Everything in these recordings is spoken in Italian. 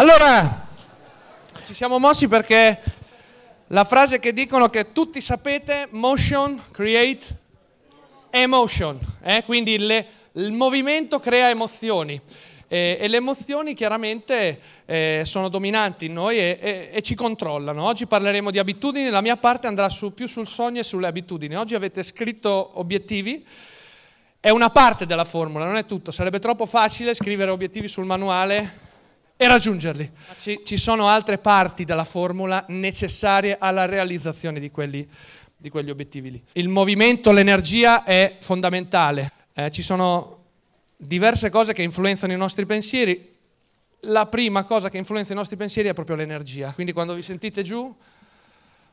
Allora, ci siamo mossi perché la frase che dicono che tutti sapete, motion create emotion, eh? quindi le, il movimento crea emozioni. E, e, le emozioni chiaramente eh, sono dominanti in noi e, e, e, ci controllano. Oggi parleremo di abitudini, la mia parte andrà su, più sul sogno e sulle abitudini. Oggi avete scritto obiettivi, è una parte della formula, non è tutto, sarebbe troppo facile scrivere obiettivi sul manuale e raggiungerli. Ci, ci, sono altre parti della formula necessarie alla realizzazione di quelli, di quegli obiettivi lì. Il movimento, l'energia è fondamentale. Eh, ci sono diverse cose che influenzano i nostri pensieri. La prima cosa che influenza i nostri pensieri è proprio l'energia. Quindi quando vi sentite giù,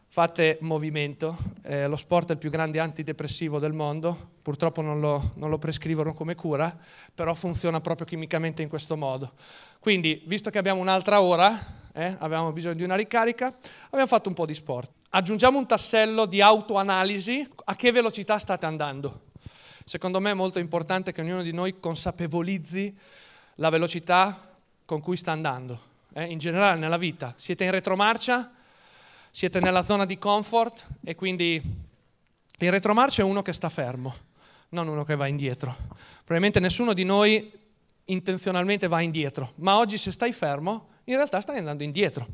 fate movimento, eh, lo sport è il più grande antidepressivo del mondo, purtroppo non lo, non lo, prescrivono come cura, però funziona proprio chimicamente in questo modo. Quindi, visto che abbiamo un'altra ora, eh, avevamo bisogno di una ricarica, abbiamo fatto un po' di sport. Aggiungiamo un tassello di autoanalisi, a che velocità state andando? Secondo me è molto importante che ognuno di noi consapevolizzi la velocità con cui sta andando, eh, in generale nella vita. Siete in retromarcia? siete nella zona di comfort e quindi in retromarcia è uno che sta fermo, non uno che va indietro. Probabilmente nessuno di noi intenzionalmente va indietro, ma oggi se stai fermo, in realtà stai andando indietro,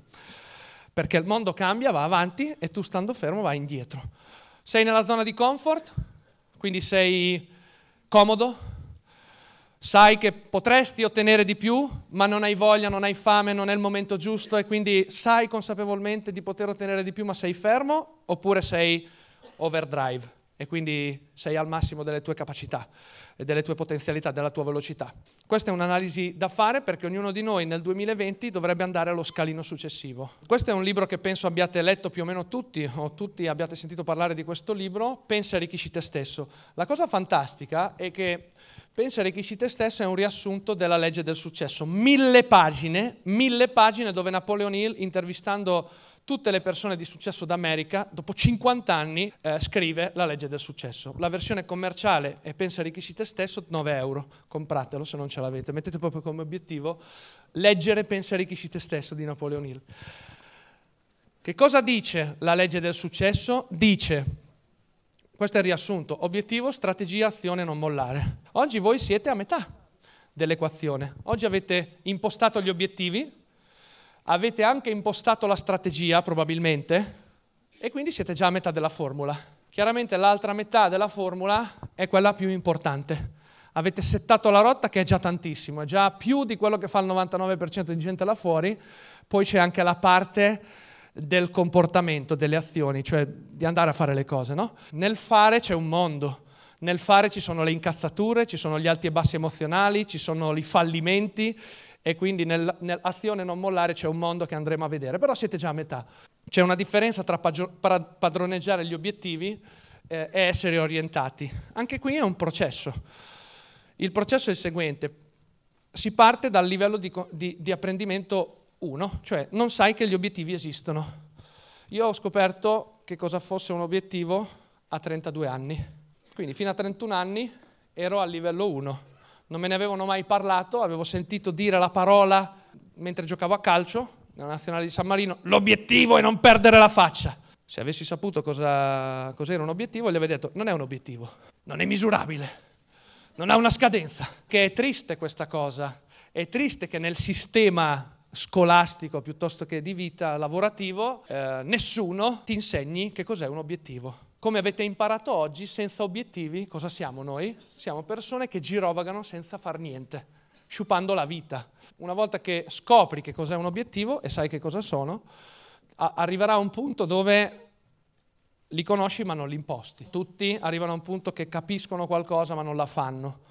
perché il mondo cambia, va avanti e tu stando fermo vai indietro. Sei nella zona di comfort, quindi sei comodo, sai che potresti ottenere di più, ma non hai voglia, non hai fame, non è il momento giusto e quindi sai consapevolmente di poter ottenere di più, ma sei fermo oppure sei overdrive e quindi sei al massimo delle tue capacità e delle tue potenzialità, della tua velocità. Questa è un'analisi da fare perché ognuno di noi nel 2020 dovrebbe andare allo scalino successivo. Questo è un libro che penso abbiate letto più o meno tutti o tutti abbiate sentito parlare di questo libro, Pensa e arricchisci te stesso. La cosa fantastica è che Pensa e arricchisci te stesso è un riassunto della legge del successo. Mille pagine, mille pagine dove Napoleon Hill intervistando tutte le persone di successo d'America, dopo 50 anni, eh, scrive la legge del successo. La versione commerciale è Pensa arricchisci te stesso, 9 euro, compratelo se non ce l'avete. Mettete proprio come obiettivo leggere Pensa arricchisci te stesso di Napoleon Hill. Che cosa dice la legge del successo? Dice, questo è il riassunto, obiettivo, strategia, azione, non mollare. Oggi voi siete a metà dell'equazione. Oggi avete impostato gli obiettivi, avete anche impostato la strategia probabilmente e quindi siete già a metà della formula. Chiaramente l'altra metà della formula è quella più importante. Avete settato la rotta che è già tantissimo, è già più di quello che fa il 99% di gente là fuori, poi c'è anche la parte del comportamento, delle azioni, cioè di andare a fare le cose, no? Nel fare c'è un mondo, nel fare ci sono le incazzature, ci sono gli alti e bassi emozionali, ci sono i fallimenti, e quindi nel, nell'azione non mollare c'è un mondo che andremo a vedere, però siete già a metà. C'è una differenza tra padroneggiare gli obiettivi eh, e essere orientati. Anche qui è un processo. Il processo è il seguente, si parte dal livello di, di, di apprendimento 1, cioè non sai che gli obiettivi esistono. Io ho scoperto che cosa fosse un obiettivo a 32 anni, quindi fino a 31 anni ero al livello 1 non me ne avevano mai parlato, avevo sentito dire la parola mentre giocavo a calcio nella nazionale di San Marino, l'obiettivo è non perdere la faccia. Se avessi saputo cosa, cos'era un obiettivo, gli avrei detto non è un obiettivo, non è misurabile, non ha una scadenza. Che è triste questa cosa, è triste che nel sistema scolastico piuttosto che di vita lavorativo eh, nessuno ti insegni che cos'è un obiettivo. Come avete imparato oggi, senza obiettivi, cosa siamo noi? Siamo persone che girovagano senza far niente, sciupando la vita. Una volta che scopri che cos'è un obiettivo e sai che cosa sono, arriverà un punto dove li conosci ma non li imposti. Tutti arrivano a un punto che capiscono qualcosa ma non la fanno.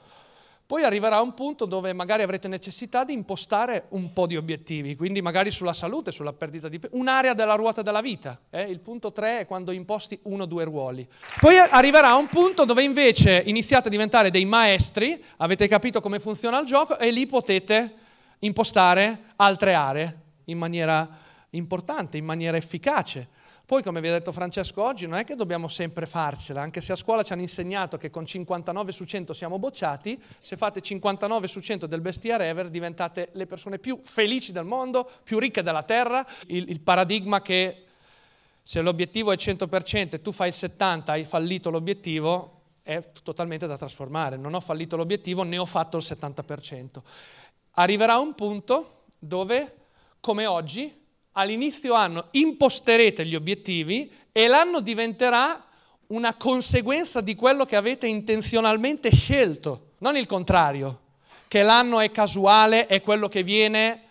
Poi arriverà un punto dove magari avrete necessità di impostare un po' di obiettivi, quindi magari sulla salute, sulla perdita di peso, un'area della ruota della vita. Eh? Il punto 3 è quando imposti uno o due ruoli. Poi arriverà un punto dove invece iniziate a diventare dei maestri, avete capito come funziona il gioco e lì potete impostare altre aree in maniera importante, in maniera efficace. Poi, come vi ha detto Francesco oggi, non è che dobbiamo sempre farcela, anche se a scuola ci hanno insegnato che con 59 su 100 siamo bocciati, se fate 59 su 100 del bestiare ever diventate le persone più felici del mondo, più ricche della terra, il, il paradigma che se l'obiettivo è 100% e tu fai il 70%, hai fallito l'obiettivo, è totalmente da trasformare. Non ho fallito l'obiettivo, ne ho fatto il 70%. Arriverà un punto dove, come oggi, all'inizio anno imposterete gli obiettivi e l'anno diventerà una conseguenza di quello che avete intenzionalmente scelto, non il contrario, che l'anno è casuale e quello che viene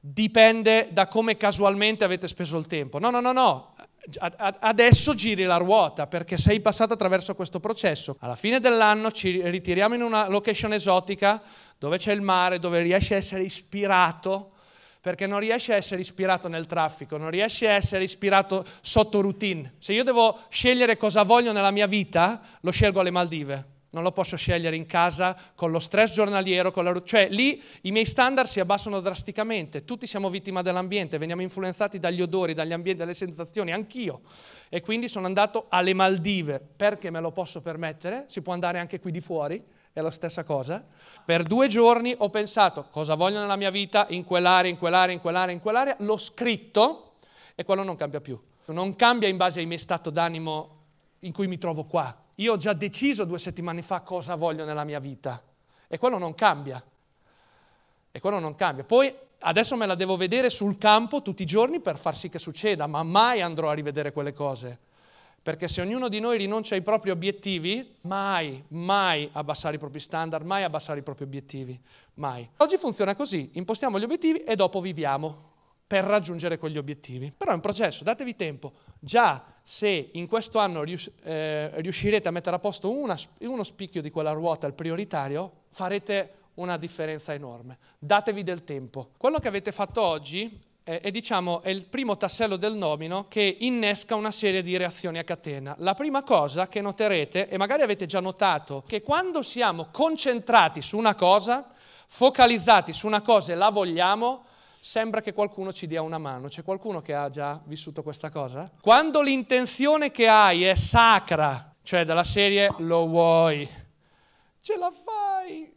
dipende da come casualmente avete speso il tempo. No, no, no, no. Adesso giri la ruota perché sei passato attraverso questo processo. Alla fine dell'anno ci ritiriamo in una location esotica dove c'è il mare, dove riesci a essere ispirato perché non riesci a essere ispirato nel traffico, non riesci a essere ispirato sotto routine. Se io devo scegliere cosa voglio nella mia vita, lo scelgo alle Maldive. Non lo posso scegliere in casa con lo stress giornaliero, la... cioè lì i miei standard si abbassano drasticamente, tutti siamo vittima dell'ambiente, veniamo influenzati dagli odori, dagli ambienti, dalle sensazioni, anch'io. E quindi sono andato alle Maldive, perché me lo posso permettere? Si può andare anche qui di fuori, è la stessa cosa. Per due giorni ho pensato cosa voglio nella mia vita, in quell'area, in quell'area, in quell'area, in quell'area, l'ho scritto e quello non cambia più. Non cambia in base ai miei stato d'animo in cui mi trovo qua. Io ho già deciso due settimane fa cosa voglio nella mia vita e quello non cambia. E quello non cambia. Poi adesso me la devo vedere sul campo tutti i giorni per far sì che succeda, ma mai andrò a rivedere quelle cose. Perché se ognuno di noi rinuncia ai propri obiettivi, mai, mai abbassare i propri standard, mai abbassare i propri obiettivi, mai. Oggi funziona così, impostiamo gli obiettivi e dopo viviamo per raggiungere quegli obiettivi. Però è un processo, datevi tempo. Già se in questo anno rius- eh, riuscirete a mettere a posto una, uno spicchio di quella ruota, il prioritario, farete una differenza enorme. Datevi del tempo. Quello che avete fatto oggi eh, è, diciamo, è il primo tassello del nomino che innesca una serie di reazioni a catena. La prima cosa che noterete, e magari avete già notato, che quando siamo concentrati su una cosa, focalizzati su una cosa e la vogliamo, sembra che qualcuno ci dia una mano. C'è qualcuno che ha già vissuto questa cosa? Quando l'intenzione che hai è sacra, cioè dalla serie lo vuoi, ce la fai,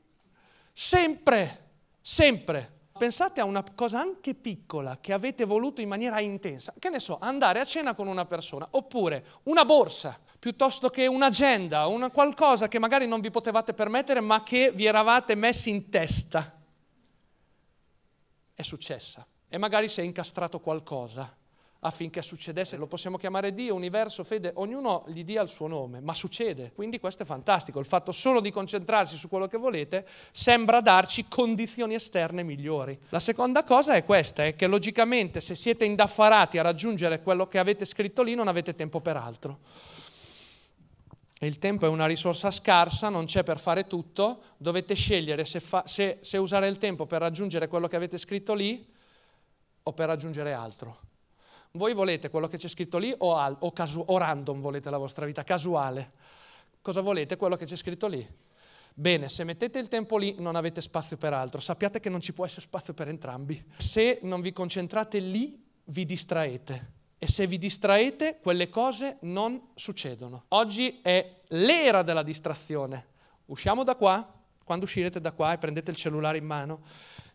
sempre, sempre. Pensate a una cosa anche piccola che avete voluto in maniera intensa, che ne so, andare a cena con una persona, oppure una borsa, piuttosto che un'agenda, una qualcosa che magari non vi potevate permettere ma che vi eravate messi in testa. È successa e magari si è incastrato qualcosa affinché succedesse. Lo possiamo chiamare Dio, universo, fede, ognuno gli dia il suo nome, ma succede. Quindi questo è fantastico. Il fatto solo di concentrarsi su quello che volete sembra darci condizioni esterne migliori. La seconda cosa è questa, è che logicamente se siete indaffarati a raggiungere quello che avete scritto lì non avete tempo per altro. Il tempo è una risorsa scarsa, non c'è per fare tutto, dovete scegliere se, fa, se, se usare il tempo per raggiungere quello che avete scritto lì o per raggiungere altro. Voi volete quello che c'è scritto lì o, al, o, casu, o random volete la vostra vita, casuale? Cosa volete quello che c'è scritto lì? Bene, se mettete il tempo lì non avete spazio per altro, sappiate che non ci può essere spazio per entrambi. Se non vi concentrate lì, vi distraete. E se vi distraete, quelle cose non succedono. Oggi è l'era della distrazione. Usciamo da qua, quando uscirete da qua e prendete il cellulare in mano,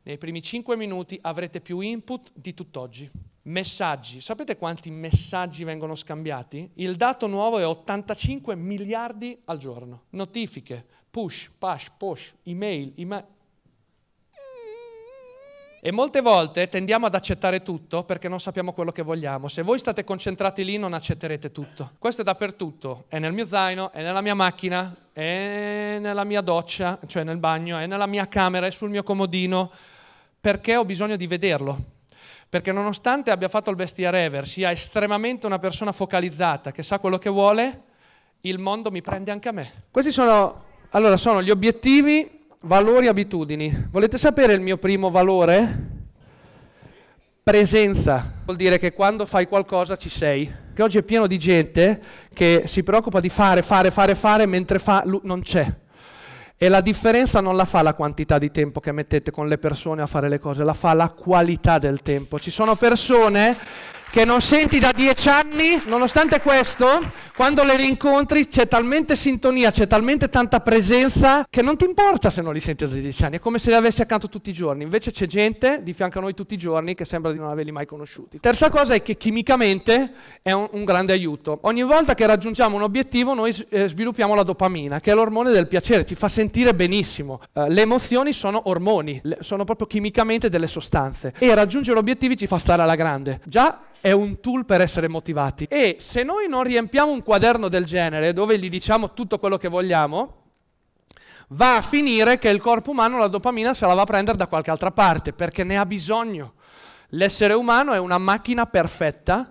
nei primi 5 minuti avrete più input di tutt'oggi. Messaggi. Sapete quanti messaggi vengono scambiati? Il dato nuovo è 85 miliardi al giorno. Notifiche, push, push, push, email, email. E molte volte tendiamo ad accettare tutto perché non sappiamo quello che vogliamo. Se voi state concentrati lì non accetterete tutto. Questo è dappertutto. È nel mio zaino, è nella mia macchina, è nella mia doccia, cioè nel bagno, è nella mia camera, è sul mio comodino, perché ho bisogno di vederlo perché nonostante abbia fatto il bestia ever, sia estremamente una persona focalizzata, che sa quello che vuole, il mondo mi prende anche a me. Questi sono, allora, sono gli obiettivi, valori, abitudini. Volete sapere il mio primo valore? Presenza. Vuol dire che quando fai qualcosa ci sei. Che oggi è pieno di gente che si preoccupa di fare, fare, fare, fare, mentre fa, non c'è. E la differenza non la fa la quantità di tempo che mettete con le persone a fare le cose, la fa la qualità del tempo. Ci sono persone che non senti da dieci anni, nonostante questo, quando le rincontri c'è talmente sintonia, c'è talmente tanta presenza che non ti importa se non li senti da dieci anni, è come se li avessi accanto tutti i giorni, invece c'è gente di fianco a noi tutti i giorni che sembra di non averli mai conosciuti. Terza cosa è che chimicamente è un, un grande aiuto. Ogni volta che raggiungiamo un obiettivo noi eh, sviluppiamo la dopamina, che è l'ormone del piacere, ci fa sentire benissimo. Eh, le emozioni sono ormoni, le, sono proprio chimicamente delle sostanze e raggiungere obiettivi ci fa stare alla grande. Già è un tool per essere motivati. E se noi non riempiamo un quaderno del genere, dove gli diciamo tutto quello che vogliamo, va a finire che il corpo umano la dopamina se la va a prendere da qualche altra parte, perché ne ha bisogno. L'essere umano è una macchina perfetta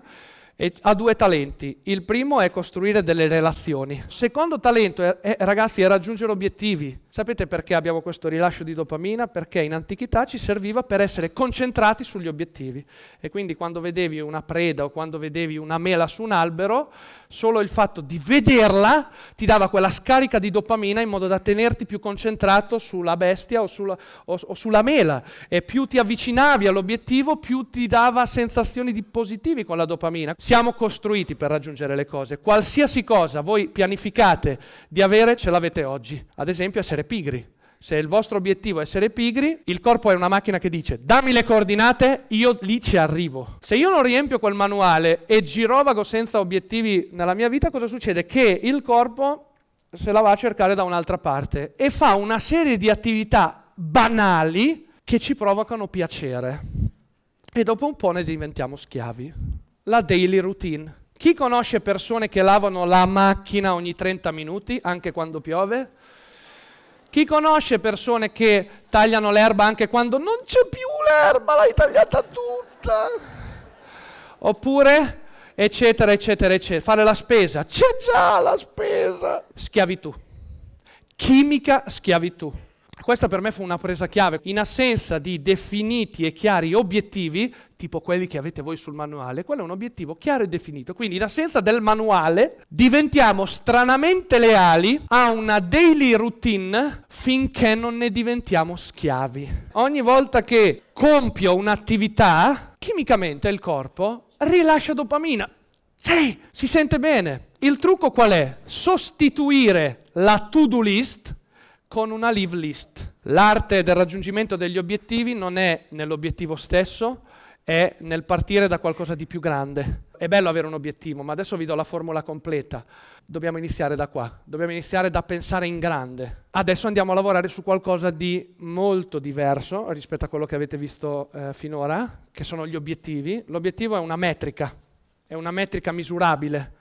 e ha due talenti. Il primo è costruire delle relazioni. Secondo talento, è, è, ragazzi, è raggiungere obiettivi. Sapete perché abbiamo questo rilascio di dopamina? Perché in antichità ci serviva per essere concentrati sugli obiettivi. E quindi quando vedevi una preda o quando vedevi una mela su un albero, solo il fatto di vederla ti dava quella scarica di dopamina in modo da tenerti più concentrato sulla bestia o sulla, o, o sulla mela. E più ti avvicinavi all'obiettivo, più ti dava sensazioni di positivi con la dopamina. Siamo costruiti per raggiungere le cose. Qualsiasi cosa voi pianificate di avere, ce l'avete oggi. Ad esempio, essere pigri. Se il vostro obiettivo è essere pigri, il corpo è una macchina che dice dammi le coordinate, io lì ci arrivo. Se io non riempio quel manuale e girovago senza obiettivi nella mia vita, cosa succede? Che il corpo se la va a cercare da un'altra parte e fa una serie di attività banali che ci provocano piacere. E dopo un po' ne diventiamo schiavi. La daily routine. Chi conosce persone che lavano la macchina ogni 30 minuti, anche quando piove? Chi conosce persone che tagliano l'erba anche quando non c'è più l'erba, l'hai tagliata tutta? Oppure, eccetera, eccetera, eccetera. Fare la spesa. C'è già la spesa. Schiavitù. Chimica schiavitù. Questa per me fu una presa chiave. In assenza di definiti e chiari obiettivi, tipo quelli che avete voi sul manuale, quello è un obiettivo chiaro e definito. Quindi in assenza del manuale diventiamo stranamente leali a una daily routine finché non ne diventiamo schiavi. Ogni volta che compio un'attività, chimicamente il corpo rilascia dopamina. Sì, si sente bene. Il trucco qual è? Sostituire la to-do list con una leave list. L'arte del raggiungimento degli obiettivi non è nell'obiettivo stesso, è nel partire da qualcosa di più grande. È bello avere un obiettivo, ma adesso vi do la formula completa. Dobbiamo iniziare da qua, dobbiamo iniziare da pensare in grande. Adesso andiamo a lavorare su qualcosa di molto diverso rispetto a quello che avete visto eh, finora, che sono gli obiettivi. L'obiettivo è una metrica, è una metrica misurabile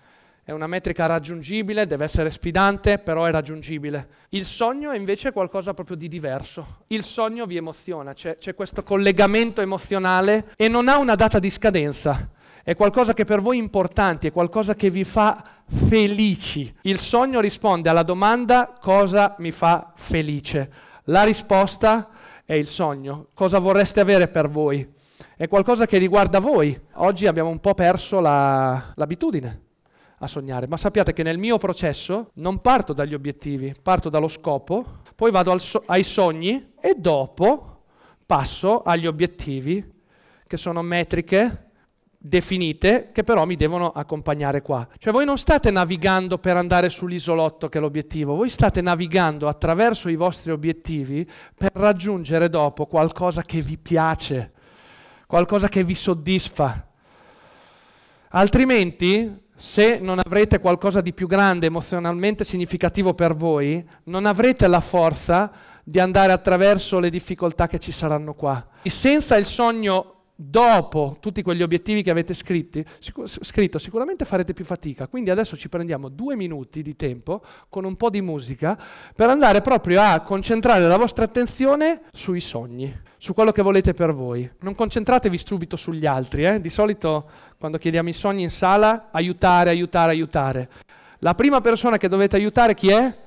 è una metrica raggiungibile, deve essere sfidante, però è raggiungibile. Il sogno è invece è qualcosa proprio di diverso. Il sogno vi emoziona, c'è, c'è questo collegamento emozionale e non ha una data di scadenza è qualcosa che per voi è importante, è qualcosa che vi fa felici. Il sogno risponde alla domanda cosa mi fa felice. La risposta è il sogno, cosa vorreste avere per voi. È qualcosa che riguarda voi. Oggi abbiamo un po' perso la, l'abitudine a sognare, ma sappiate che nel mio processo non parto dagli obiettivi, parto dallo scopo, poi vado so- ai sogni e dopo passo agli obiettivi, che sono metriche definite che però mi devono accompagnare qua. Cioè voi non state navigando per andare sull'isolotto che è l'obiettivo, voi state navigando attraverso i vostri obiettivi per raggiungere dopo qualcosa che vi piace, qualcosa che vi soddisfa. Altrimenti se non avrete qualcosa di più grande, emozionalmente significativo per voi, non avrete la forza di andare attraverso le difficoltà che ci saranno qua. E senza il sogno dopo tutti quegli obiettivi che avete scritti, sicur- scritto, sicuramente farete più fatica. Quindi adesso ci prendiamo due minuti di tempo con un po' di musica per andare proprio a concentrare la vostra attenzione sui sogni, su quello che volete per voi. Non concentratevi subito sugli altri, eh? di solito quando chiediamo i sogni in sala, aiutare, aiutare, aiutare. La prima persona che dovete aiutare chi è?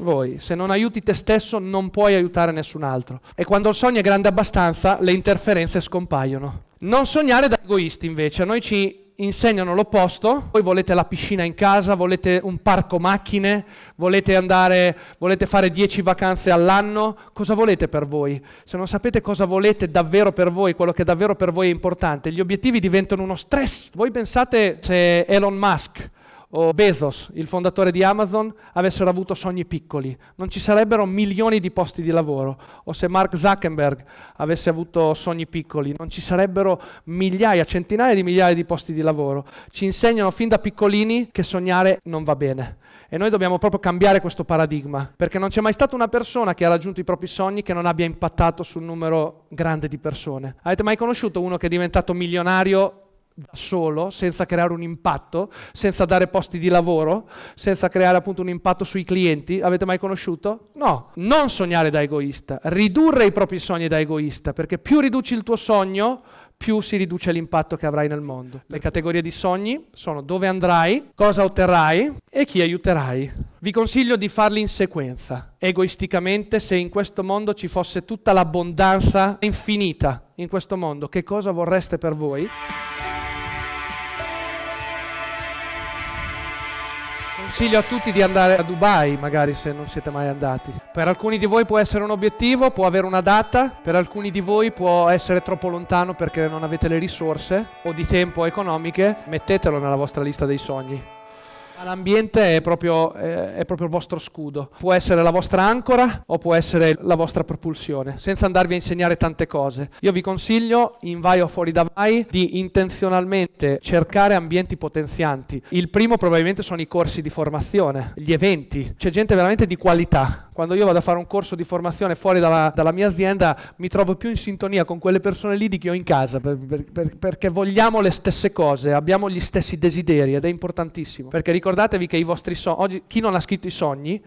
voi. Se non aiuti te stesso non puoi aiutare nessun altro. E quando il sogno è grande abbastanza, le interferenze scompaiono. Non sognare da egoisti invece, a noi ci insegnano l'opposto, voi volete la piscina in casa, volete un parco macchine, volete andare, volete fare 10 vacanze all'anno, cosa volete per voi? Se non sapete cosa volete davvero per voi, quello che davvero per voi è importante, gli obiettivi diventano uno stress. Voi pensate se Elon Musk o Bezos, il fondatore di Amazon, avessero avuto sogni piccoli, non ci sarebbero milioni di posti di lavoro, o se Mark Zuckerberg avesse avuto sogni piccoli, non ci sarebbero migliaia, centinaia di migliaia di posti di lavoro. Ci insegnano fin da piccolini che sognare non va bene e noi dobbiamo proprio cambiare questo paradigma, perché non c'è mai stata una persona che ha raggiunto i propri sogni che non abbia impattato sul numero grande di persone. Avete mai conosciuto uno che è diventato milionario da solo, senza creare un impatto, senza dare posti di lavoro, senza creare appunto un impatto sui clienti. Avete mai conosciuto? No, non sognare da egoista, ridurre i propri sogni da egoista, perché più riduci il tuo sogno, più si riduce l'impatto che avrai nel mondo. Le categorie di sogni sono dove andrai, cosa otterrai e chi aiuterai. Vi consiglio di farli in sequenza. Egoisticamente, se in questo mondo ci fosse tutta l'abbondanza infinita, in questo mondo, che cosa vorreste per voi? consiglio a tutti di andare a Dubai, magari se non siete mai andati. Per alcuni di voi può essere un obiettivo, può avere una data, per alcuni di voi può essere troppo lontano perché non avete le risorse o di tempo economiche. Mettetelo nella vostra lista dei sogni. L'ambiente è proprio, eh, è proprio il vostro scudo, può essere la vostra ancora o può essere la vostra propulsione, senza andarvi a insegnare tante cose. Io vi consiglio, in vai o fuori da vai, di intenzionalmente cercare ambienti potenzianti. Il primo probabilmente sono i corsi di formazione, gli eventi, c'è gente veramente di qualità. Quando io vado a fare un corso di formazione fuori dalla, dalla mia azienda mi trovo più in sintonia con quelle persone lì di che ho in casa, per, per, per, perché vogliamo le stesse cose, abbiamo gli stessi desideri ed è importantissimo, perché ricordo ricordatevi che i vostri sogni, oggi chi non ha scritto i sogni,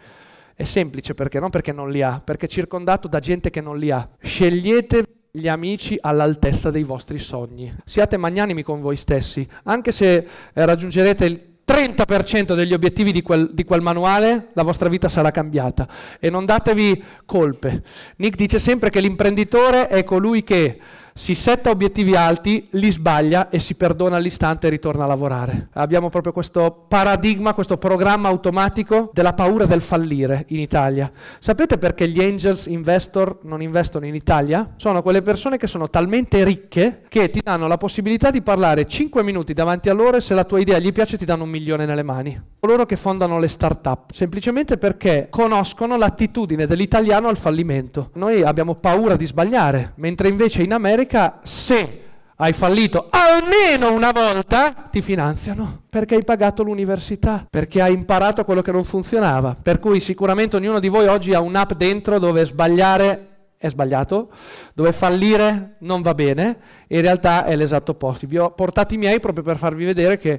è semplice perché non perché non li ha, perché è circondato da gente che non li ha. Scegliete gli amici all'altezza dei vostri sogni. Siate magnanimi con voi stessi, anche se eh, raggiungerete il 30% degli obiettivi di quel, di quel, manuale, la vostra vita sarà cambiata. E non datevi colpe. Nick dice sempre che l'imprenditore è colui che si setta obiettivi alti, li sbaglia e si perdona all'istante e ritorna a lavorare. Abbiamo proprio questo paradigma, questo programma automatico della paura del fallire in Italia. Sapete perché gli angels investor non investono in Italia? Sono quelle persone che sono talmente ricche che ti danno la possibilità di parlare 5 minuti davanti a loro e se la tua idea gli piace ti danno un milione nelle mani. Coloro che fondano le start-up, semplicemente perché conoscono l'attitudine dell'italiano al fallimento. Noi abbiamo paura di sbagliare, mentre invece in America carica se hai fallito almeno una volta, ti finanziano perché hai pagato l'università, perché hai imparato quello che non funzionava. Per cui sicuramente ognuno di voi oggi ha un'app dentro dove sbagliare è sbagliato, dove fallire non va bene, in realtà è l'esatto opposto. Vi ho portati i miei proprio per farvi vedere che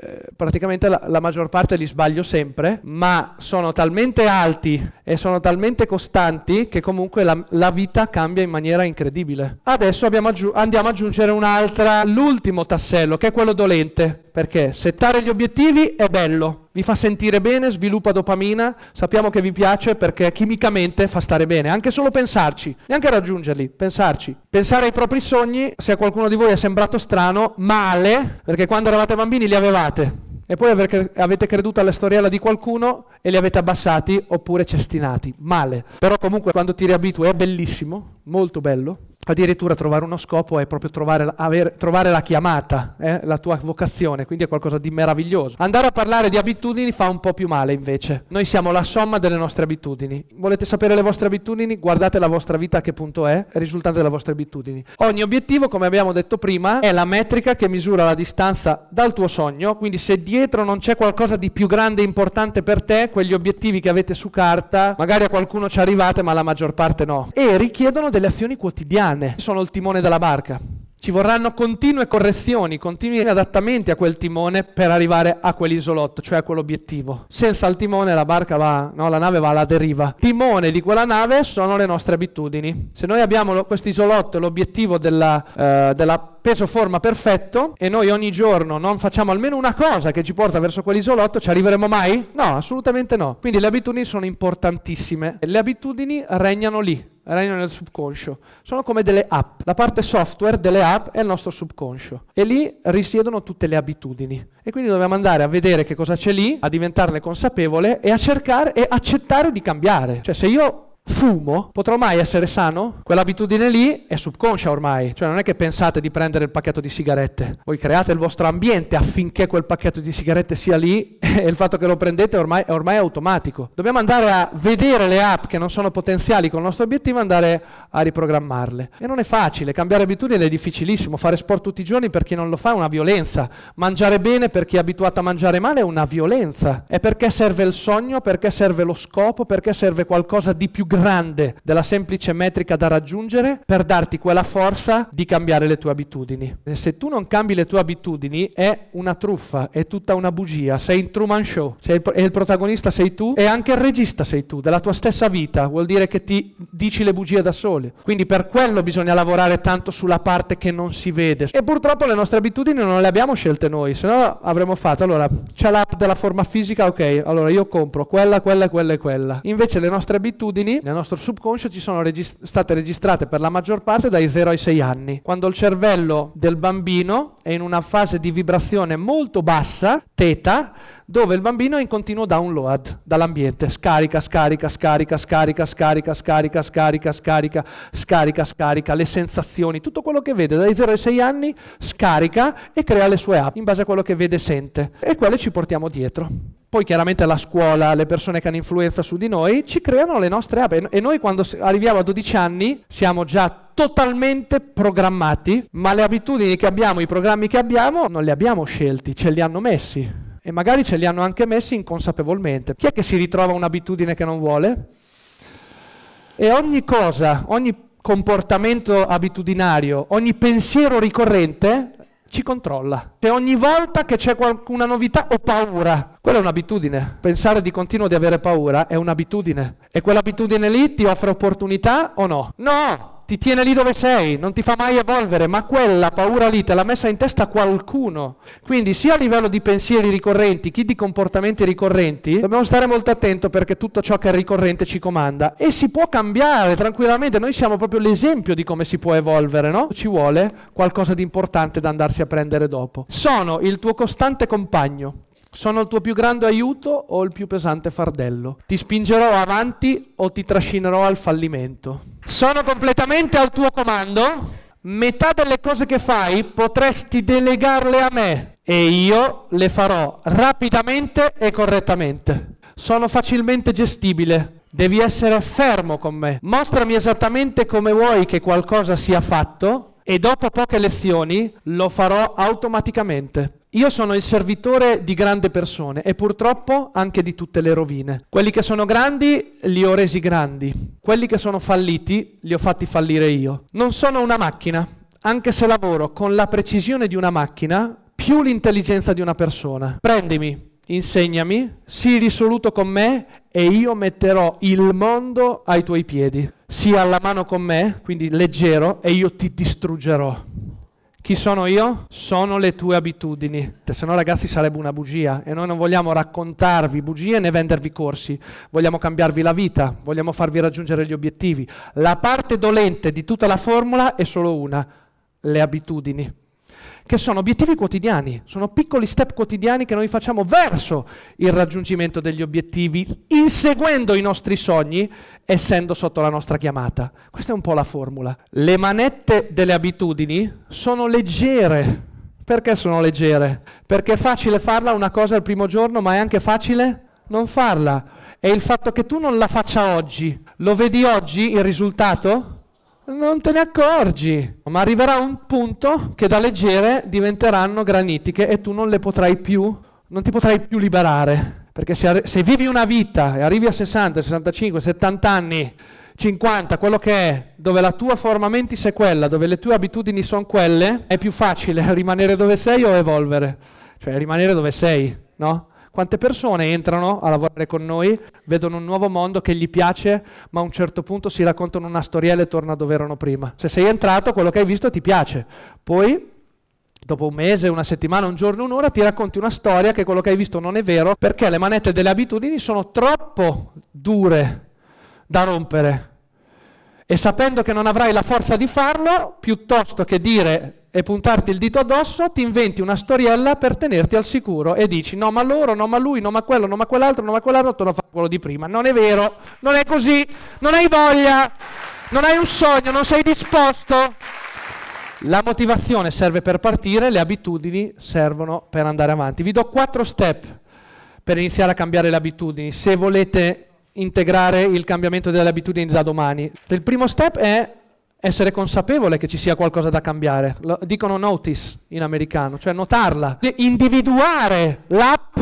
eh, praticamente la, la maggior parte li sbaglio sempre, ma sono talmente alti e sono talmente costanti che comunque la, la vita cambia in maniera incredibile. Adesso aggiu- andiamo ad aggiungere un'altra, l'ultimo tassello, che è quello dolente. Perché settare gli obiettivi è bello, vi fa sentire bene, sviluppa dopamina, sappiamo che vi piace perché chimicamente fa stare bene, anche solo pensarci, neanche raggiungerli, pensarci. Pensare ai propri sogni, se a qualcuno di voi è sembrato strano, male, perché quando eravate bambini li avevate e poi avete creduto alla storiella di qualcuno e li avete abbassati oppure cestinati, male. Però comunque quando ti riabitui è bellissimo, molto bello addirittura trovare uno scopo è proprio trovare, aver, trovare la chiamata, eh? la tua vocazione, quindi è qualcosa di meraviglioso. Andare a parlare di abitudini fa un po' più male invece. Noi siamo la somma delle nostre abitudini. Volete sapere le vostre abitudini? Guardate la vostra vita a che punto è, risultante delle vostre abitudini. Ogni obiettivo, come abbiamo detto prima, è la metrica che misura la distanza dal tuo sogno, quindi se dietro non c'è qualcosa di più grande e importante per te, quegli obiettivi che avete su carta, magari a qualcuno ci arrivate, ma la maggior parte no. E richiedono delle azioni quotidiane umane sono il timone della barca. Ci vorranno continue correzioni, continui adattamenti a quel timone per arrivare a quell'isolotto, cioè a quell'obiettivo. Senza il timone la barca va, no, la nave va alla deriva. Timone di quella nave sono le nostre abitudini. Se noi abbiamo questo isolotto e l'obiettivo della, eh, della peso forma perfetto e noi ogni giorno non facciamo almeno una cosa che ci porta verso quell'isolotto, ci arriveremo mai? No, assolutamente no. Quindi le abitudini sono importantissime. Le abitudini regnano lì, erano nel subconscio. Sono come delle app. La parte software delle app è il nostro subconscio. E lì risiedono tutte le abitudini. E quindi dobbiamo andare a vedere che cosa c'è lì, a diventarne consapevole e a cercare e accettare di cambiare. Cioè se io fumo, potrò mai essere sano? Quell'abitudine lì è subconscia ormai, cioè non è che pensate di prendere il pacchetto di sigarette, voi create il vostro ambiente affinché quel pacchetto di sigarette sia lì e il fatto che lo prendete ormai, ormai automatico. Dobbiamo andare a vedere le app che non sono potenziali con il nostro obiettivo e andare a riprogrammarle. E non è facile, cambiare abitudini è difficilissimo, fare sport tutti i giorni per chi non lo fa è una violenza, mangiare bene per chi è abituato a mangiare male è una violenza, è perché serve il sogno, perché serve lo scopo, perché serve qualcosa di più grande della semplice metrica da raggiungere per darti quella forza di cambiare le tue abitudini. E se tu non cambi le tue abitudini è una truffa, è tutta una bugia, sei in Truman Show, il, e il protagonista sei tu e anche il regista sei tu, della tua stessa vita, vuol dire che ti dici le bugie da soli. Quindi per quello bisogna lavorare tanto sulla parte che non si vede. E purtroppo le nostre abitudini non le abbiamo scelte noi, se no avremmo fatto, allora c'è l'app della forma fisica, ok, allora io compro quella, quella, quella e quella. Invece le nostre abitudini nel nostro subconscio ci sono regist- state registrate per la maggior parte dai 0 ai 6 anni, quando il cervello del bambino è in una fase di vibrazione molto bassa, teta, dove il bambino è in continuo download dall'ambiente, scarica, scarica, scarica, scarica, scarica, scarica, scarica, scarica, scarica, scarica, le sensazioni, tutto quello che vede dai 0 ai 6 anni scarica e crea le sue app in base a quello che vede e sente e quelle ci portiamo dietro. Poi chiaramente la scuola, le persone che hanno influenza su di noi, ci creano le nostre app e noi quando arriviamo a 12 anni siamo già totalmente programmati, ma le abitudini che abbiamo, i programmi che abbiamo, non li abbiamo scelti, ce li hanno messi. E magari ce li hanno anche messi inconsapevolmente. Chi è che si ritrova un'abitudine che non vuole? E ogni cosa, ogni comportamento abitudinario, ogni pensiero ricorrente ci controlla. Se ogni volta che c'è una novità ho paura. Quella è un'abitudine. Pensare di continuo di avere paura è un'abitudine. E quell'abitudine lì ti offre opportunità o no? No! ti tiene lì dove sei, non ti fa mai evolvere, ma quella paura lì te l'ha messa in testa qualcuno. Quindi sia a livello di pensieri ricorrenti che di comportamenti ricorrenti, dobbiamo stare molto attenti perché tutto ciò che è ricorrente ci comanda e si può cambiare tranquillamente, noi siamo proprio l'esempio di come si può evolvere, no? Ci vuole qualcosa di importante da andarsi a prendere dopo. Sono il tuo costante compagno. Sono il tuo più grande aiuto o il più pesante fardello. Ti spingerò avanti o ti trascinerò al fallimento. Sono completamente al tuo comando. Metà delle cose che fai potresti delegarle a me e io le farò rapidamente e correttamente. Sono facilmente gestibile. Devi essere fermo con me. Mostrami esattamente come vuoi che qualcosa sia fatto e dopo poche lezioni lo farò automaticamente. Io sono il servitore di grandi persone e purtroppo anche di tutte le rovine. Quelli che sono grandi li ho resi grandi, quelli che sono falliti li ho fatti fallire io. Non sono una macchina, anche se lavoro con la precisione di una macchina più l'intelligenza di una persona. Prendimi, insegnami, sii risoluto con me e io metterò il mondo ai tuoi piedi. Sii alla mano con me, quindi leggero, e io ti distruggerò. Chi sono io? Sono le tue abitudini. Se no, ragazzi, sarebbe una bugia. E noi non vogliamo raccontarvi bugie né vendervi corsi. Vogliamo cambiarvi la vita, vogliamo farvi raggiungere gli obiettivi. La parte dolente di tutta la formula è solo una, le abitudini che sono obiettivi quotidiani, sono piccoli step quotidiani che noi facciamo verso il raggiungimento degli obiettivi, inseguendo i nostri sogni, essendo sotto la nostra chiamata. Questa è un po' la formula. Le manette delle abitudini sono leggere. Perché sono leggere? Perché è facile farla una cosa il primo giorno, ma è anche facile non farla. E il fatto che tu non la faccia oggi, lo vedi oggi il risultato? non te ne accorgi, ma arriverà un punto che da leggere diventeranno granitiche e tu non le potrai più, non ti potrai più liberare. Perché se, se vivi una vita e arrivi a 60, 65, 70 anni 50, quello che è, dove la tua forma mentis è quella, dove le tue abitudini sono quelle, è più facile rimanere dove sei o evolvere, cioè rimanere dove sei, no? Quante persone entrano a lavorare con noi, vedono un nuovo mondo che gli piace, ma a un certo punto si raccontano una storiella e tornano dove erano prima. Se sei entrato, quello che hai visto ti piace. Poi dopo un mese, una settimana, un giorno, un'ora, ti racconti una storia che quello che hai visto non è vero, perché le manette delle abitudini sono troppo dure da rompere. E sapendo che non avrai la forza di farlo, piuttosto che dire e puntarti il dito addosso, ti inventi una storiella per tenerti al sicuro e dici no ma loro, no ma lui, no ma quello, no ma quell'altro, no ma quell'altro, te lo fa quello di prima. Non è vero, non è così, non hai voglia, non hai un sogno, non sei disposto. La motivazione serve per partire, le abitudini servono per andare avanti. Vi do quattro step per iniziare a cambiare le abitudini, se volete integrare il cambiamento delle abitudini da domani. Il primo step è essere consapevole che ci sia qualcosa da cambiare. Lo dicono notice in americano, cioè notarla. Individuare l'app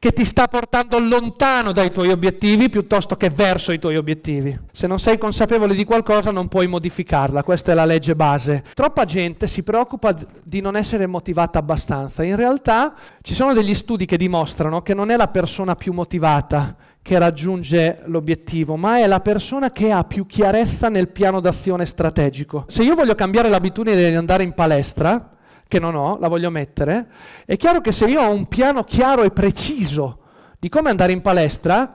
che ti sta portando lontano dai tuoi obiettivi piuttosto che verso i tuoi obiettivi. Se non sei consapevole di qualcosa non puoi modificarla, questa è la legge base. Troppa gente si preoccupa di non essere motivata abbastanza. In realtà ci sono degli studi che dimostrano che non è la persona più motivata che raggiunge l'obiettivo, ma è la persona che ha più chiarezza nel piano d'azione strategico. Se io voglio cambiare l'abitudine di andare in palestra, che non ho, la voglio mettere, è chiaro che se io ho un piano chiaro e preciso di come andare in palestra,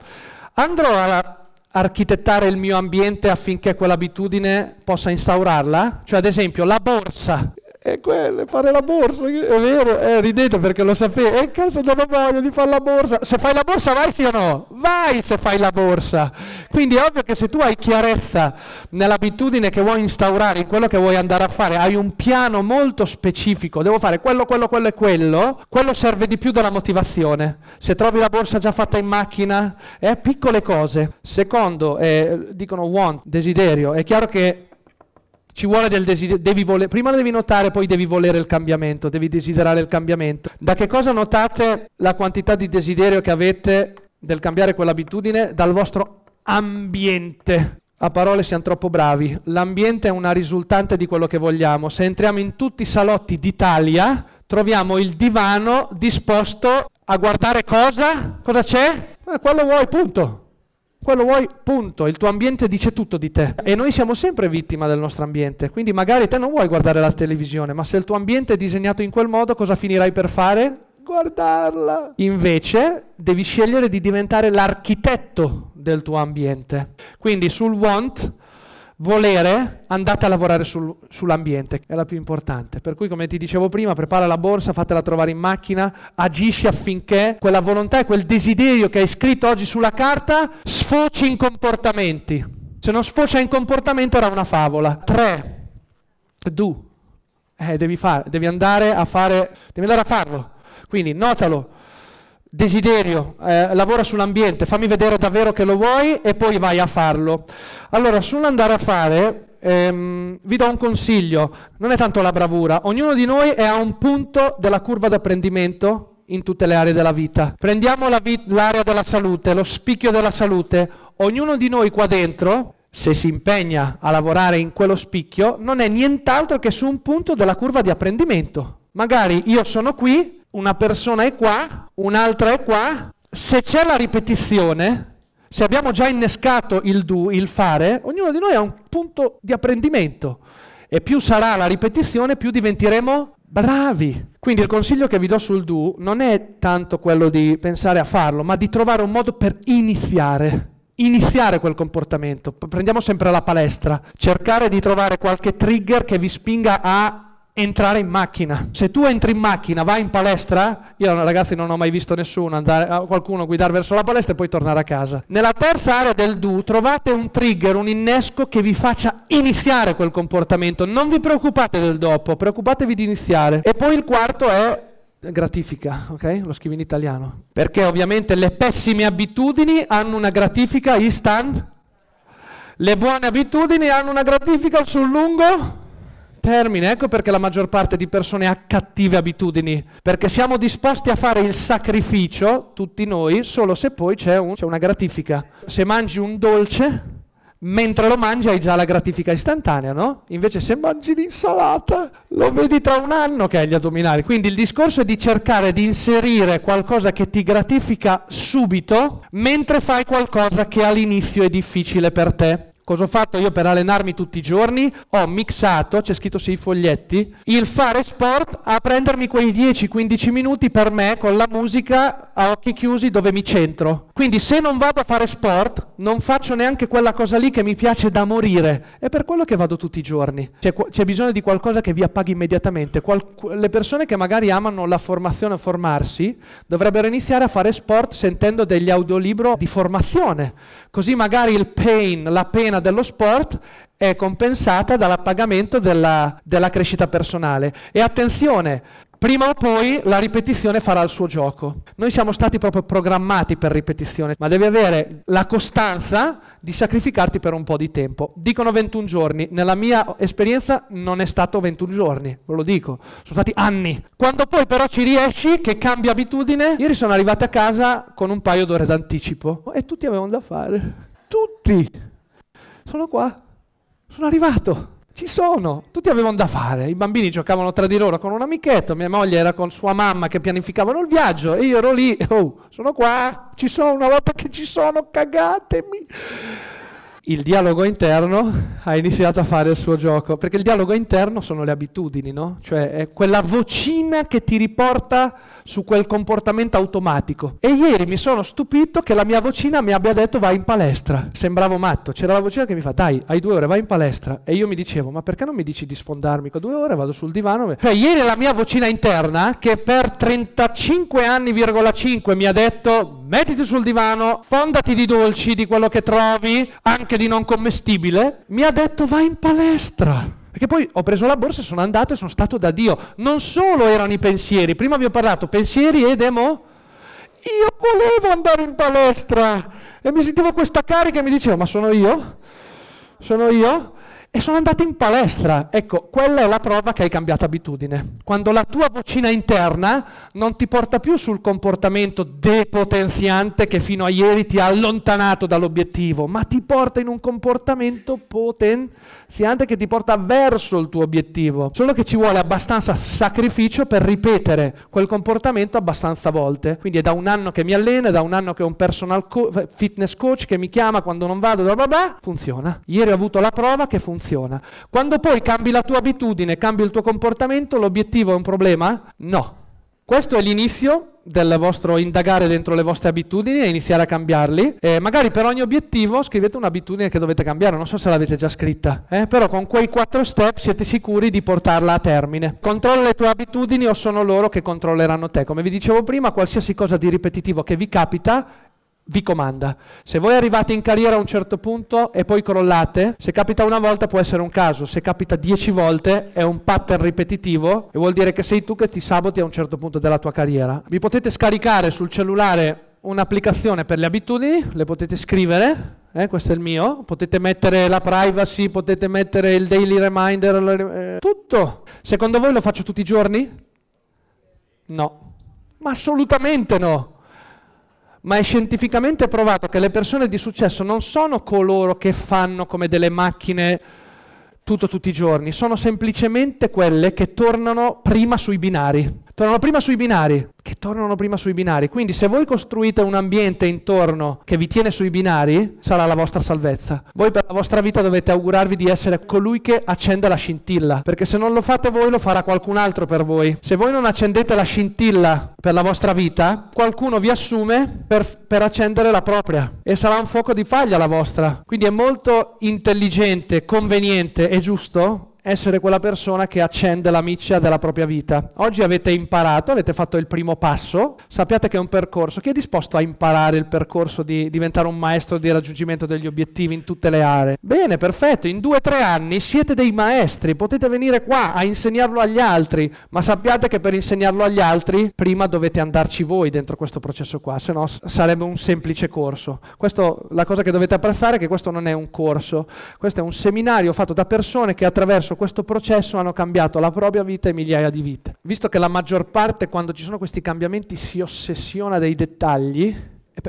andrò a architettare il mio ambiente affinché quell'abitudine possa instaurarla? Cioè, ad esempio, la borsa è quello, fare la borsa, è vero, eh, ridete perché lo sapete, e cazzo andava voglio di fare la borsa, se fai la borsa vai sì o no? Vai se fai la borsa, quindi è ovvio che se tu hai chiarezza nell'abitudine che vuoi instaurare, in quello che vuoi andare a fare, hai un piano molto specifico, devo fare quello, quello, quello e quello, quello serve di più della motivazione, se trovi la borsa già fatta in macchina, eh, piccole cose, secondo, eh, dicono want, desiderio, è chiaro che ci vuole del desiderio, prima devi notare, poi devi volere il cambiamento, devi desiderare il cambiamento. Da che cosa notate la quantità di desiderio che avete del cambiare quell'abitudine? Dal vostro ambiente. A parole siamo troppo bravi. L'ambiente è una risultante di quello che vogliamo. Se entriamo in tutti i salotti d'Italia, troviamo il divano disposto a guardare cosa? Cosa c'è? Eh, quello vuoi, punto quello vuoi, punto. Il tuo ambiente dice tutto di te. E noi siamo sempre vittima del nostro ambiente. Quindi magari te non vuoi guardare la televisione, ma se il tuo ambiente è disegnato in quel modo, cosa finirai per fare? Guardarla. Invece devi scegliere di diventare l'architetto del tuo ambiente. Quindi sul want volere, andate a lavorare sul, sull'ambiente, è la più importante. Per cui, come ti dicevo prima, prepara la borsa, fatela trovare in macchina, agisci affinché quella volontà e quel desiderio che hai scritto oggi sulla carta sfoci in comportamenti. Se non sfocia in comportamento era una favola. 3. Do. Eh, devi, fare, devi andare a fare, devi andare a farlo. Quindi notalo, desiderio, eh, lavora sull'ambiente, fammi vedere davvero che lo vuoi e poi vai a farlo. Allora, sull'andare a fare, ehm, vi do un consiglio, non è tanto la bravura, ognuno di noi è a un punto della curva d'apprendimento in tutte le aree della vita. Prendiamo la vi- l'area della salute, lo spicchio della salute, ognuno di noi qua dentro se si impegna a lavorare in quello spicchio, non è nient'altro che su un punto della curva di apprendimento. Magari io sono qui, una persona è qua, un'altra è qua. Se c'è la ripetizione, se abbiamo già innescato il do, il fare, ognuno di noi ha un punto di apprendimento e più sarà la ripetizione, più diventeremo bravi. Quindi il consiglio che vi do sul do non è tanto quello di pensare a farlo, ma di trovare un modo per iniziare. Iniziare quel comportamento. Prendiamo sempre la palestra. Cercare di trovare qualche trigger che vi spinga a entrare in macchina. Se tu entri in macchina, vai in palestra, io ragazzi non ho mai visto nessuno andare, qualcuno guidare verso la palestra e poi tornare a casa. Nella terza area del do trovate un trigger, un innesco che vi faccia iniziare quel comportamento. Non vi preoccupate del dopo, preoccupatevi di iniziare. E poi il quarto è gratifica, ok? Lo scrivi in italiano. Perché ovviamente le pessime abitudini hanno una gratifica istan. Le buone abitudini hanno una gratifica sul lungo termine, ecco perché la maggior parte di persone ha cattive abitudini, perché siamo disposti a fare il sacrificio, tutti noi, solo se poi c'è, un, c'è una gratifica. Se mangi un dolce, mentre lo mangi hai già la gratifica istantanea, no? Invece se mangi l'insalata lo vedi tra un anno che hai gli addominali. Quindi il discorso è di cercare di inserire qualcosa che ti gratifica subito mentre fai qualcosa che all'inizio è difficile per te. Cosa ho fatto io per allenarmi tutti i giorni? Ho mixato, c'è scritto sui foglietti, il fare sport a prendermi quei 10-15 minuti per me con la musica a occhi chiusi dove mi centro. Quindi se non vado a fare sport, non faccio neanche quella cosa lì che mi piace da morire. È per quello che vado tutti i giorni. C'è, c'è bisogno di qualcosa che vi appaghi immediatamente. Qual- le persone che magari amano la formazione o formarsi dovrebbero iniziare a fare sport sentendo degli audiolibro di formazione. Così magari il pain, la pena disciplina dello sport è compensata dall'appagamento della, della crescita personale. E attenzione, Prima o poi la ripetizione farà il suo gioco. Noi siamo stati proprio programmati per ripetizione, ma devi avere la costanza di sacrificarti per un po' di tempo. Dicono 21 giorni, nella mia esperienza non è stato 21 giorni, ve lo dico, sono stati anni. Quando poi però ci riesci, che cambia abitudine, ieri sono arrivati a casa con un paio d'ore d'anticipo e tutti avevano da fare. Tutti! sono qua, sono arrivato, ci sono, tutti avevano da fare, i bambini giocavano tra di loro con un amichetto, mia moglie era con sua mamma che pianificavano il viaggio e io ero lì, oh, sono qua, ci sono, una volta che ci sono, cagatemi. Il dialogo interno ha iniziato a fare il suo gioco, perché il dialogo interno sono le abitudini, no? Cioè è quella vocina che ti riporta su quel comportamento automatico. E ieri mi sono stupito che la mia vocina mi abbia detto vai in palestra. Sembravo matto. C'era la vocina che mi fa dai, hai due ore, vai in palestra. E io mi dicevo ma perché non mi dici di sfondarmi con due ore? Vado sul divano. Cioè ieri la mia vocina interna che per 35 anni,5 mi ha detto mettiti sul divano, fondati di dolci, di quello che trovi, anche di non commestibile, mi ha detto vai in palestra. Perché poi ho preso la borsa, e sono andato e sono stato da Dio. Non solo erano i pensieri, prima vi ho parlato pensieri e demo. Io volevo andare in palestra e mi sentivo questa carica e mi dicevo, ma sono io? Sono io? e sono andata in palestra. Ecco, quella è la prova che hai cambiato abitudine. Quando la tua vocina interna non ti porta più sul comportamento depotenziante che fino a ieri ti ha allontanato dall'obiettivo, ma ti porta in un comportamento potenziante che ti porta verso il tuo obiettivo. Solo che ci vuole abbastanza sacrificio per ripetere quel comportamento abbastanza volte. Quindi è da un anno che mi alleno, è da un anno che ho un personal co- fitness coach che mi chiama quando non vado, bla bla bla, funziona. Ieri ho avuto la prova che funziona funziona. Quando poi cambi la tua abitudine, cambi il tuo comportamento, l'obiettivo è un problema? No. Questo è l'inizio del vostro indagare dentro le vostre abitudini e iniziare a cambiarli. Eh, magari per ogni obiettivo scrivete un'abitudine che dovete cambiare, non so se l'avete già scritta, eh? però con quei quattro step siete sicuri di portarla a termine. Controlla le tue abitudini o sono loro che controlleranno te. Come vi dicevo prima, qualsiasi cosa di ripetitivo che vi capita vi comanda. Se voi arrivate in carriera a un certo punto e poi crollate, se capita una volta può essere un caso, se capita dieci volte è un pattern ripetitivo e vuol dire che sei tu che ti saboti a un certo punto della tua carriera. Vi potete scaricare sul cellulare un'applicazione per le abitudini, le potete scrivere, eh, questo è il mio, potete mettere la privacy, potete mettere il daily reminder, eh, tutto. Secondo voi lo faccio tutti i giorni? No, ma assolutamente no ma è scientificamente provato che le persone di successo non sono coloro che fanno come delle macchine tutto tutti i giorni, sono semplicemente quelle che tornano prima sui binari tornano prima sui binari, che tornano prima sui binari. Quindi se voi costruite un ambiente intorno che vi tiene sui binari, sarà la vostra salvezza. Voi per la vostra vita dovete augurarvi di essere colui che accende la scintilla, perché se non lo fate voi lo farà qualcun altro per voi. Se voi non accendete la scintilla per la vostra vita, qualcuno vi assume per, per accendere la propria e sarà un fuoco di paglia la vostra. Quindi è molto intelligente, conveniente e giusto essere quella persona che accende la miccia della propria vita. Oggi avete imparato, avete fatto il primo passo, sappiate che è un percorso. Chi è disposto a imparare il percorso di diventare un maestro di raggiungimento degli obiettivi in tutte le aree? Bene, perfetto, in due o tre anni siete dei maestri, potete venire qua a insegnarlo agli altri, ma sappiate che per insegnarlo agli altri prima dovete andarci voi dentro questo processo qua, se no sarebbe un semplice corso. Questo, la cosa che dovete apprezzare è che questo non è un corso, questo è un seminario fatto da persone che attraverso questo processo hanno cambiato la propria vita e migliaia di vite. Visto che la maggior parte quando ci sono questi cambiamenti si ossessiona dei dettagli,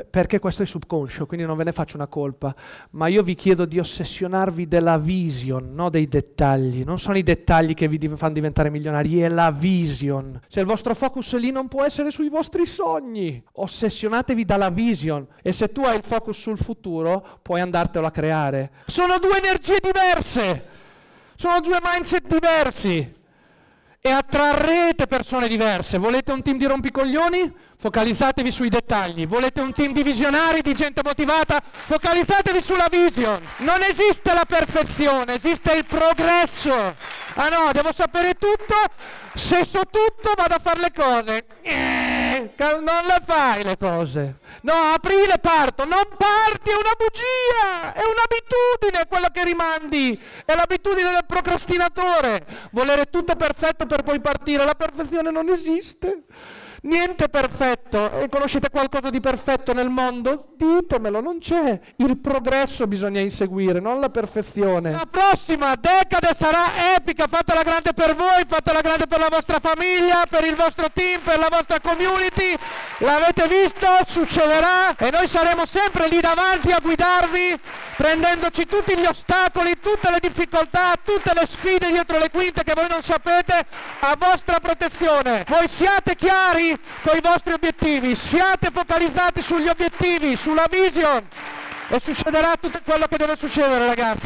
perché questo è subconscio, quindi non ve ne faccio una colpa, ma io vi chiedo di ossessionarvi della vision, non dei dettagli. Non sono i dettagli che vi fanno diventare milionari, è la vision. Se il vostro focus lì non può essere sui vostri sogni. Ossessionatevi dalla vision e se tu hai il focus sul futuro puoi andartelo a creare. Sono due energie diverse. Sono due mindset diversi e attrarrete persone diverse. Volete un team di rompicoglioni? Focalizzatevi sui dettagli. Volete un team di visionari, di gente motivata? Focalizzatevi sulla vision. Non esiste la perfezione, esiste il progresso. Ah no, devo sapere tutto, se so tutto vado a fare le cose non le fai le cose. No, aprile parto, non parti, è una bugia, è un'abitudine quella che rimandi, è l'abitudine del procrastinatore, volere tutto perfetto per poi partire, la perfezione non esiste. Niente perfetto. E conoscete qualcosa di perfetto nel mondo? Ditemelo, non c'è. Il progresso bisogna inseguire, non la perfezione. La prossima decade sarà epica, fatela grande per voi, fatela grande per la vostra famiglia, per il vostro team, per la vostra community. L'avete visto, succederà e noi saremo sempre lì davanti a guidarvi, prendendoci tutti gli ostacoli, tutte le difficoltà, tutte le sfide dietro le quinte che voi non sapete a vostra protezione. Voi siate chiari con i vostri obiettivi, siate focalizzati sugli obiettivi, sulla vision e succederà tutto quello che deve succedere ragazzi.